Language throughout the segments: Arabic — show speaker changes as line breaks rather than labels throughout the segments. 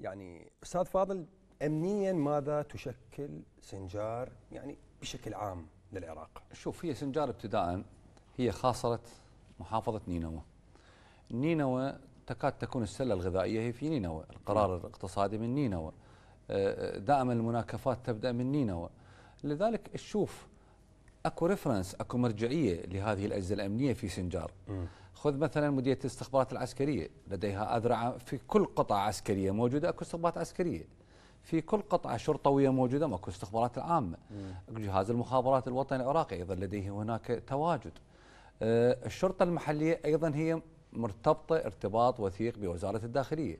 يعني
استاذ فاضل امنيا ماذا تشكل سنجار يعني بشكل عام
للعراق؟ شوف هي سنجار ابتداء هي خاصره محافظه نينوى. نينوى تكاد تكون السله الغذائيه هي في نينوى، القرار نعم. الاقتصادي من نينوى. أه، أه، دائما المناكفات تبدا من نينوى. لذلك تشوف اكو ريفرنس اكو مرجعيه لهذه الاجهزه الامنيه في سنجار خذ مثلا مديريه الاستخبارات العسكريه لديها اذرع في كل قطعه عسكريه موجوده اكو استخبارات عسكريه في كل قطعه شرطويه موجوده ماكو استخبارات العامه جهاز المخابرات الوطني العراقي ايضا لديه هناك تواجد أه، الشرطه المحليه ايضا هي مرتبطة ارتباط وثيق بوزارة الداخلية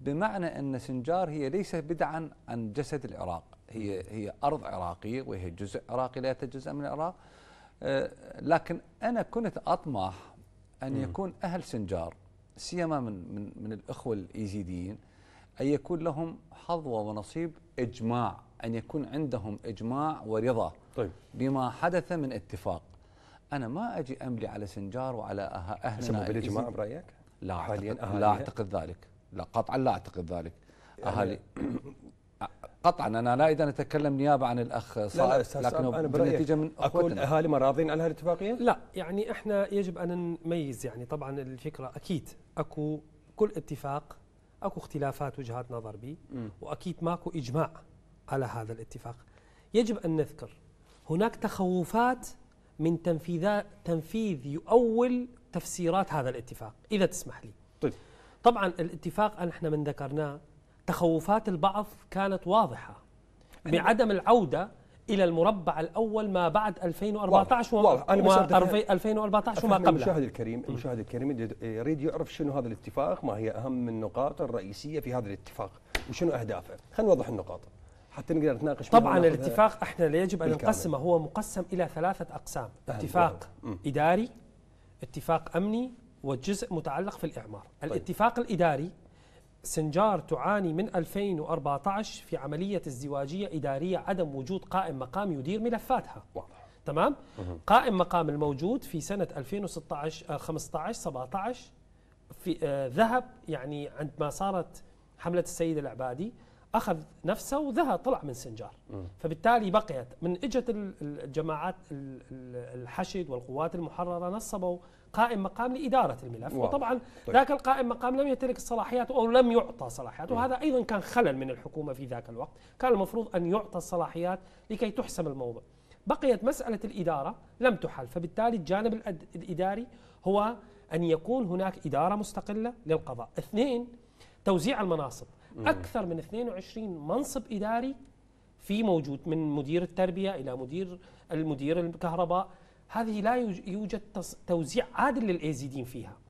بمعنى أن سنجار هي ليست بدعا عن جسد العراق هي هي أرض عراقية وهي جزء عراقي لا يتجزأ من العراق آه، لكن أنا كنت أطمح أن يكون أهل سنجار سيما من من من الإخوة الإيزيديين أن يكون لهم حظوة ونصيب إجماع أن يكون عندهم إجماع ورضا طيب. بما حدث من اتفاق انا ما اجي املي على سنجار وعلى أه- اهلنا بالاجماع برايك؟ لا حاليا أعتقد لا اعتقد ذلك لا قطعا لا اعتقد ذلك يعني اهالي قطعا انا لا اذا اتكلم نيابه عن الاخ صائب لكن أنا بالنتيجه من اكون اهالي ما راضين عن هالاتفاقيه؟ لا
يعني احنا يجب ان نميز يعني طبعا الفكره اكيد اكو كل اتفاق اكو اختلافات وجهات نظر به واكيد ماكو اجماع على هذا الاتفاق يجب ان نذكر هناك تخوفات من تنفيذ يؤول تفسيرات هذا الاتفاق إذا تسمح لي طيب. طبعا الاتفاق نحن من ذكرناه تخوفات البعض كانت واضحة بعدم العودة إلى المربع الأول ما بعد 2014 واضح. واضح. أنا وما 2014 وما قبله المشاهد الكريم المشاهد الكريم يريد يعرف شنو هذا الاتفاق ما هي أهم النقاط الرئيسية في هذا الاتفاق وشنو أهدافه خلينا نوضح النقاط حتى نقدر نتناقش طبعا الاتفاق إيه. احنا يجب ان نقسمه هو مقسم الى ثلاثه اقسام اتفاق اداري اتفاق امني وجزء متعلق في الاعمار طيب. الاتفاق الاداري سنجار تعاني من 2014 في عمليه ازدواجيه اداريه عدم وجود قائم مقام يدير ملفاتها واضح تمام مم. قائم مقام الموجود في سنه 2016 15 17 في آه، ذهب يعني عندما صارت حمله السيد العبادي اخذ نفسه وذهب طلع من سنجار فبالتالي بقيت من اجت الجماعات الحشد والقوات المحرره نصبوا قائم مقام لاداره الملف واو. وطبعا طيب. ذاك القائم مقام لم يمتلك الصلاحيات او لم يعطى صلاحيات وهذا ايضا كان خلل من الحكومه في ذاك الوقت كان المفروض ان يعطى الصلاحيات لكي تحسم الموضوع بقيت مساله الاداره لم تحل فبالتالي الجانب الاداري هو ان يكون هناك اداره مستقله للقضاء اثنين توزيع المناصب اكثر من 22 منصب اداري في موجود من مدير التربيه الى مدير المدير الكهرباء هذه لا يوجد توزيع عادل للايزيدين فيها